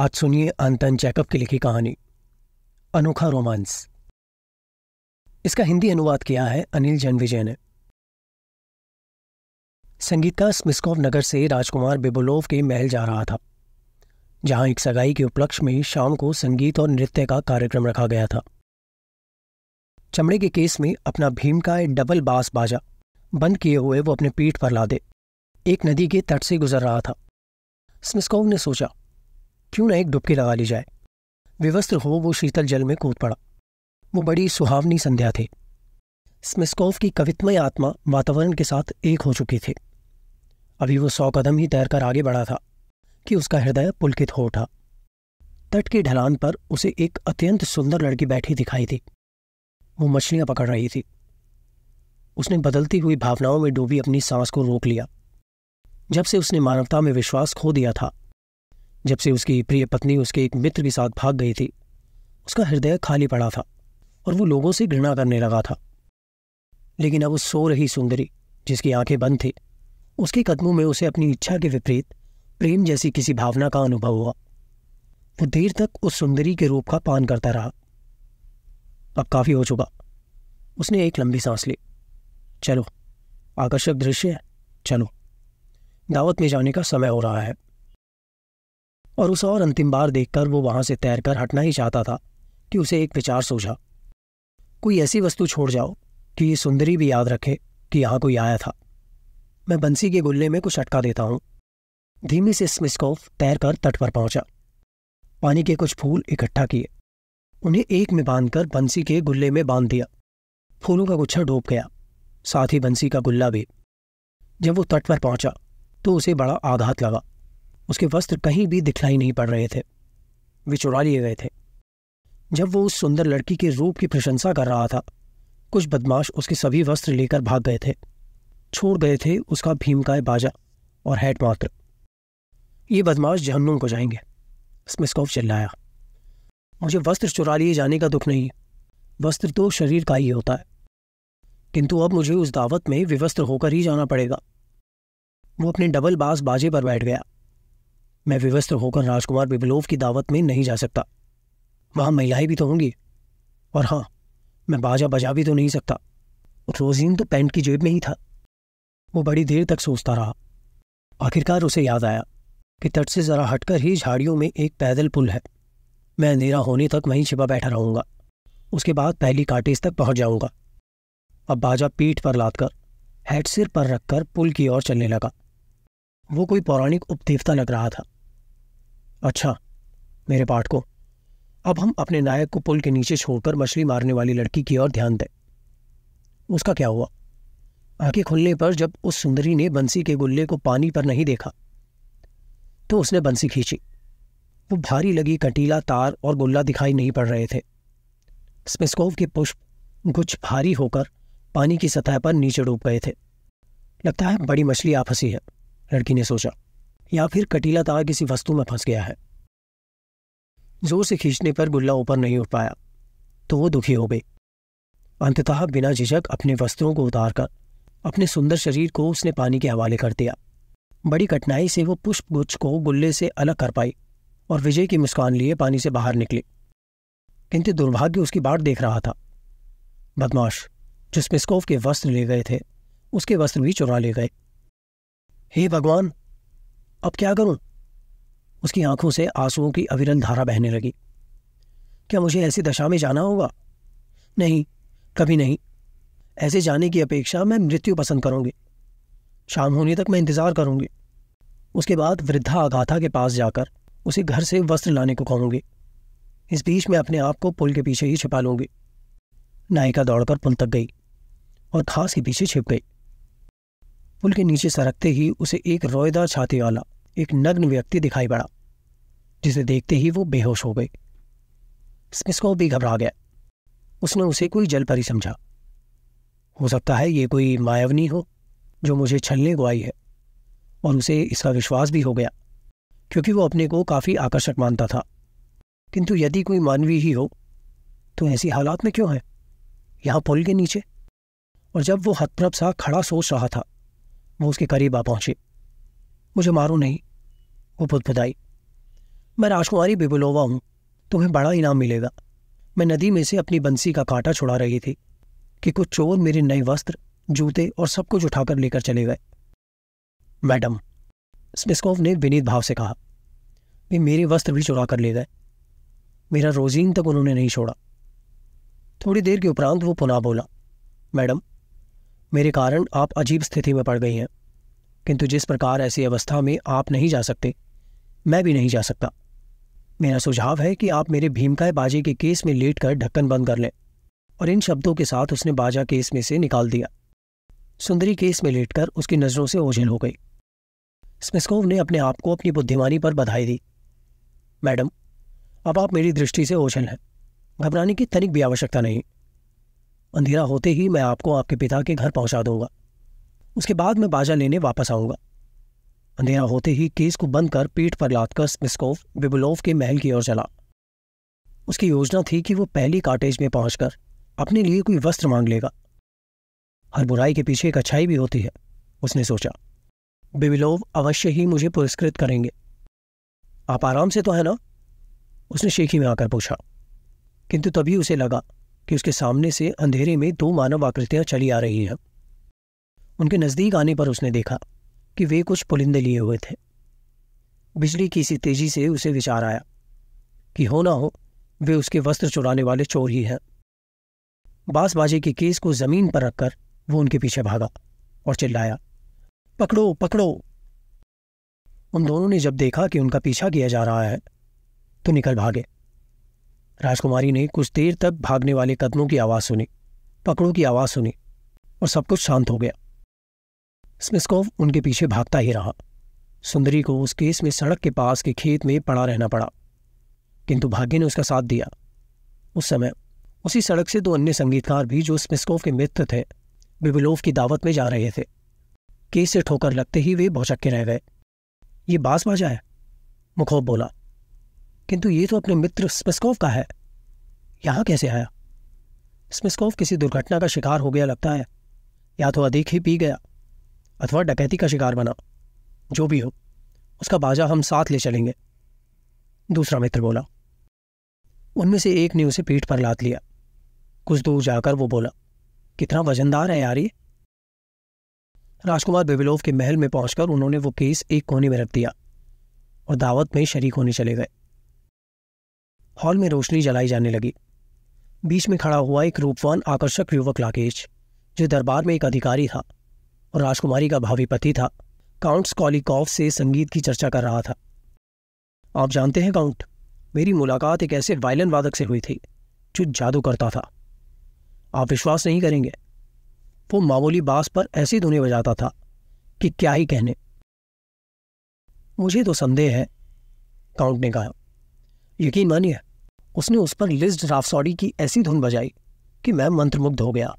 आज सुनिए अंतन चैकअप की लिखी कहानी अनोखा रोमांस इसका हिंदी अनुवाद किया है अनिल जनविजय विजय ने संगीतकार स्मिस्कोव नगर से राजकुमार बेबुलोव के महल जा रहा था जहां एक सगाई के उपलक्ष्य में शाम को संगीत और नृत्य का कार्यक्रम रखा गया था चमड़े के केस में अपना भीम का एक डबल बास बाजा बंद किए हुए वो अपने पीठ पर लादे एक नदी के तट से गुजर रहा था स्मिस्कोव ने सोचा क्यों ना एक डुबकी लगा ली जाए विवस्त्र हो वो शीतल जल में कूद पड़ा वो बड़ी सुहावनी संध्या थी स्मिस्कोव की कवित्मय आत्मा वातावरण के साथ एक हो चुकी थी अभी वो सौ कदम ही तैरकर आगे बढ़ा था कि उसका हृदय पुलकित हो उठा तट की ढलान पर उसे एक अत्यंत सुंदर लड़की बैठी दिखाई थी वो मछलियां पकड़ रही थी उसने बदलती हुई भावनाओं में डूबी अपनी सांस को रोक लिया जब से उसने मानवता में विश्वास खो दिया था जब से उसकी प्रिय पत्नी उसके एक मित्र के साथ भाग गई थी उसका हृदय खाली पड़ा था और वो लोगों से घृणा करने लगा था लेकिन अब उस सो रही सुंदरी जिसकी आंखें बंद थी उसके कदमों में उसे अपनी इच्छा के विपरीत प्रेम जैसी किसी भावना का अनुभव हुआ वो देर तक उस सुंदरी के रूप का पान करता रहा अब काफी हो चुका उसने एक लंबी सांस ली चलो आकर्षक दृश्य है चलो दावत में जाने का समय हो रहा है और उसे और अंतिम बार देखकर वो वहां से तैरकर हटना ही चाहता था कि उसे एक विचार सोझा कोई ऐसी वस्तु छोड़ जाओ कि ये सुंदरी भी याद रखे कि यहां कोई आया था मैं बंसी के गुल्ले में कुछ अटका देता हूं धीमी से स्मिस्कोफ तैरकर तट पर पहुंचा पानी के कुछ फूल इकट्ठा किए उन्हें एक में बांधकर बंसी के गुल्ले में बांध दिया फूलों का गुच्छा डूब गया साथ ही बंसी का गुल्ला भी जब वो तट पर पहुंचा तो उसे बड़ा आघात लगा उसके वस्त्र कहीं भी दिखलाई नहीं पड़ रहे थे वे चुरा लिए गए थे जब वो उस सुंदर लड़की के रूप की प्रशंसा कर रहा था कुछ बदमाश उसके सभी वस्त्र लेकर भाग गए थे छोड़ गए थे उसका भीमकाय बाजा और हैट मात्र ये बदमाश जहन्नुम को जाएंगे स्मिस्कोव चिल्लाया मुझे वस्त्र चुरा लिए जाने का दुख नहीं वस्त्र तो शरीर का ही होता है किंतु अब मुझे उस दावत में विवस्त्र होकर ही जाना पड़ेगा वो अपने डबल बास बाजे पर बैठ गया मैं विवस्त्र होकर राजकुमार बिबलोव की दावत में नहीं जा सकता वहां महिलाएं भी तो होंगी और हां मैं बाजा बजा भी तो नहीं सकता रोजीन तो पैंट की जेब में ही था वो बड़ी देर तक सोचता रहा आखिरकार उसे याद आया कि तट से जरा हटकर ही झाड़ियों में एक पैदल पुल है मैं अंधेरा होने तक वहीं छिपा बैठा रहूंगा उसके बाद पहली काटेज तक पहुंच जाऊंगा अब बाजा पीठ पर लादकर हेड सिर पर रखकर पुल की ओर चलने लगा वो कोई पौराणिक उपदेवता लग रहा था अच्छा मेरे पाठ को अब हम अपने नायक को पुल के नीचे छोड़कर मछली मारने वाली लड़की की ओर ध्यान दें उसका क्या हुआ आंखें खुलने पर जब उस सुंदरी ने बंसी के गुल्ले को पानी पर नहीं देखा तो उसने बंसी खींची वो भारी लगी कटीला तार और गुल्ला दिखाई नहीं पड़ रहे थे स्मिस्कोव के पुष्प गुच्छ भारी होकर पानी की सतह पर नीचे डूब गए थे लगता है बड़ी मछली आ फंसी है लड़की ने सोचा या फिर कटीला तार किसी वस्तु में फंस गया है जोर से खींचने पर गुल्ला ऊपर नहीं उठ पाया तो वो दुखी हो गई अंततः बिना झिझक अपने वस्त्रों को उतारकर अपने सुंदर शरीर को उसने पानी के हवाले कर दिया बड़ी कठिनाई से वो पुष्प गुच्छ को गुल्ले से अलग कर पाई और विजय की मुस्कान लिए पानी से बाहर निकली किंतु दुर्भाग्य उसकी बाढ़ देख रहा था बदमाश जिस मिस्कोव के वस्त्र ले गए थे उसके वस्त्र भी चुरा ले गए हे भगवान अब क्या करूं उसकी आंखों से आंसुओं की अविरल धारा बहने लगी क्या मुझे ऐसी दशा में जाना होगा नहीं कभी नहीं ऐसे जाने की अपेक्षा मैं मृत्यु पसंद करूंगी शाम होने तक मैं इंतज़ार करूंगी उसके बाद वृद्धा अगाथा के पास जाकर उसे घर से वस्त्र लाने को कहूंगी इस बीच मैं अपने आप को पुल के पीछे ही छिपा लूंगी नायिका दौड़कर पुल तक गई और खास के पीछे छिप गई पुल के नीचे सरकते ही उसे एक रोयदार छाती वाला एक नग्न व्यक्ति दिखाई पड़ा जिसे देखते ही वो बेहोश हो गई स्मिस्को भी घबरा गया उसने उसे कोई जलपरी समझा हो सकता है ये कोई मायावनी हो जो मुझे छलने को आई है और उसे इसका विश्वास भी हो गया क्योंकि वो अपने को काफ़ी आकर्षक मानता था किंतु यदि कोई मानवीय ही हो तो ऐसी हालात में क्यों है यहां पुल के नीचे और जब वो हथप्रभ सा खड़ा सोच रहा था वो उसके करीब आ पहुंची मुझे मारू नहीं वो भुदभुदाई मैं राजकुमारी बिबुलोवा हूं तुम्हें बड़ा इनाम मिलेगा मैं नदी में से अपनी बंसी का कांटा छुड़ा रही थी कि कुछ चोर मेरे नए वस्त्र जूते और सब कुछ उठाकर लेकर चले गए मैडम स्मिस्कोव ने विनीत भाव से कहा वे मेरे वस्त्र भी चुरा कर ले गए मेरा रोजीन तक उन्होंने नहीं छोड़ा थोड़ी देर के उपरांत वो पुनः बोला मैडम मेरे कारण आप अजीब स्थिति में पड़ गई हैं किंतु जिस प्रकार ऐसी अवस्था में आप नहीं जा सकते मैं भी नहीं जा सकता मेरा सुझाव है कि आप मेरे भीमकाय बाजे के केस में लेट कर ढक्कन बंद कर लें और इन शब्दों के साथ उसने बाजा केस में से निकाल दिया सुंदरी केस में लेटकर उसकी नज़रों से ओझल हो गई स्मिस्कोव ने अपने आप को अपनी बुद्धिमानी पर बधाई दी मैडम अब आप मेरी दृष्टि से ओझल हैं घबराने की तनिक भी आवश्यकता नहीं अंधेरा होते ही मैं आपको आपके पिता के घर पहुंचा दूंगा उसके बाद मैं बाजा लेने वापस आऊंगा अंधेरा होते ही केस को बंद कर पीठ पर लादकर स्मिस्कोव बिबुलोव के महल की ओर चला उसकी योजना थी कि वो पहली काटेज में पहुंचकर अपने लिए कोई वस्त्र मांग लेगा हर बुराई के पीछे एक अच्छाई भी होती है उसने सोचा बिबिलोव अवश्य ही मुझे पुरस्कृत करेंगे आप आराम से तो है ना उसने शेखी में आकर पूछा किंतु तभी उसे लगा कि उसके सामने से अंधेरे में दो मानव आकृतियां चली आ रही हैं उनके नज़दीक आने पर उसने देखा कि वे कुछ पुलिंदे लिए हुए थे बिजली की सी तेजी से उसे विचार आया कि हो ना हो वे उसके वस्त्र चुराने वाले चोर ही हैं बासबाजे के केस को जमीन पर रखकर वो उनके पीछे भागा और चिल्लाया पकड़ो पकड़ो उन दोनों ने जब देखा कि उनका पीछा किया जा रहा है तो निकल भागे राजकुमारी ने कुछ देर तक भागने वाले कदमों की आवाज़ सुनी पकड़ों की आवाज़ सुनी और सब कुछ शांत हो गया स्मिस्कोव उनके पीछे भागता ही रहा सुंदरी को उस केस में सड़क के पास के खेत में पड़ा रहना पड़ा किंतु भाग्य ने उसका साथ दिया उस समय उसी सड़क से दो अन्य संगीतकार भी जो स्मिस्कोव के मित्र थे बिबिलोव की दावत में जा रहे थे केस से ठोकर लगते ही वे भौचक्के रह गए ये बास बाजा है मुखोब बोला किंतु ये तो अपने मित्र स्मिस्कोव का है यहां कैसे आया स्मिस्कोव किसी दुर्घटना का शिकार हो गया लगता है या तो अधिक ही पी गया अथवा डकैती का शिकार बना जो भी हो उसका बाजा हम साथ ले चलेंगे दूसरा मित्र बोला उनमें से एक ने उसे पीठ पर लाद लिया कुछ दूर जाकर वो बोला कितना वजनदार है यार ये राजकुमार बेबिलोव के महल में पहुंचकर उन्होंने वो केस एक कोने में रख दिया और दावत में शरीक होने चले गए हॉल में रोशनी जलाई जाने लगी बीच में खड़ा हुआ एक रूपवान आकर्षक युवक राकेश जो दरबार में एक अधिकारी था और राजकुमारी का भावी पति था काउंट स्कॉलिकॉफ से संगीत की चर्चा कर रहा था आप जानते हैं काउंट मेरी मुलाकात एक ऐसे वायलन वादक से हुई थी जो जादू करता था आप विश्वास नहीं करेंगे वो मामूली बास पर ऐसी धुने बजाता था कि क्या ही कहने मुझे तो संदेह है काउंट ने कहा यकीन मानिए उसने उस पर लिस्ट राफसौड़ी की ऐसी धुन बजाई कि मैं मंत्रमुग्ध हो गया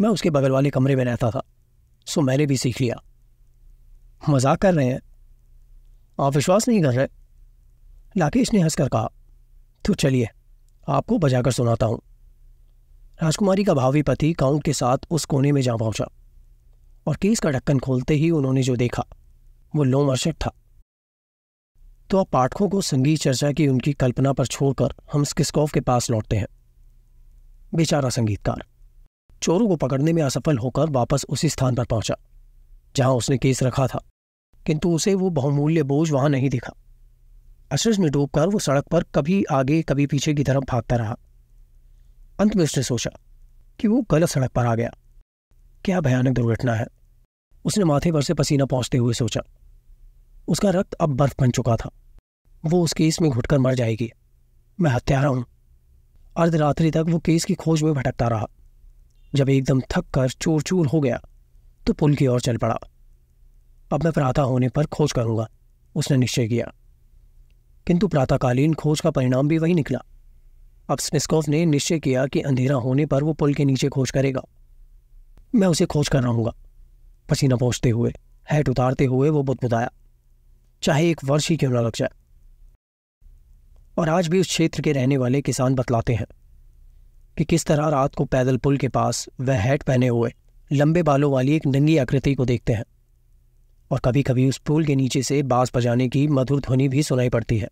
मैं उसके बगल वाले कमरे में रहता था सो मैंने भी सीख लिया मजाक कर रहे हैं आप विश्वास नहीं कर रहे राकेश ने हंसकर कहा तो चलिए आपको बजाकर सुनाता हूं राजकुमारी का भावी पति काउंट के साथ उस कोने में जा पहुंचा और केस का ढक्कन खोलते ही उन्होंने जो देखा वो लोमर्शक था तो आप पाठकों को संगीत चर्चा की उनकी कल्पना पर छोड़कर हम स्किस्कोव के पास लौटते हैं बेचारा संगीतकार चोरों को पकड़ने में असफल होकर वापस उसी स्थान पर पहुंचा जहां उसने केस रखा था किंतु उसे वो बहुमूल्य बोझ वहां नहीं दिखा अश्रज में डूबकर वो सड़क पर कभी आगे कभी पीछे की तरफ भागता रहा अंत में उसने सोचा कि वो गलत सड़क पर आ गया क्या भयानक दुर्घटना है उसने माथे पर से पसीना पहुंचते हुए सोचा उसका रक्त अब बर्फ बन चुका था वो उस केस में घुटकर मर जाएगी मैं हत्यारा हूं अर्धरात्रि तक वो केस की खोज में भटकता रहा जब एकदम थक कर चूर चूर हो गया तो पुल की ओर चल पड़ा अब मैं प्रातः होने पर खोज करूंगा उसने निश्चय किया किंतु प्रातःकालीन खोज का परिणाम भी वही निकला अब स्मिस्कोव ने निश्चय किया कि अंधेरा होने पर वो पुल के नीचे खोज करेगा मैं उसे खोज कर रहूंगा पसीना पहुंचते हुए हैट उतारते हुए वो बुदबुदाया चाहे एक वर्ष ही क्यों ना लग जाए और आज भी उस क्षेत्र के रहने वाले किसान बतलाते हैं कि किस तरह रात को पैदल पुल के पास वह हैट पहने हुए लंबे बालों वाली एक नंगी आकृति को देखते हैं और कभी कभी उस पुल के नीचे से बांस बजाने की मधुर ध्वनि भी सुनाई पड़ती है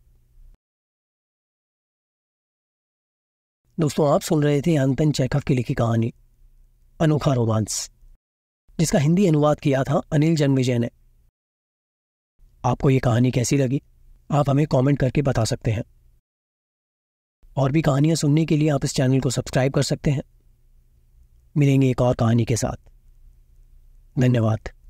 दोस्तों आप सुन रहे थे अंतन चैखव की लिखी कहानी अनोखा रोमांस जिसका हिंदी अनुवाद किया था अनिल जन्मेजय ने आपको ये कहानी कैसी लगी आप हमें कमेंट करके बता सकते हैं और भी कहानियाँ सुनने के लिए आप इस चैनल को सब्सक्राइब कर सकते हैं मिलेंगे एक और कहानी के साथ धन्यवाद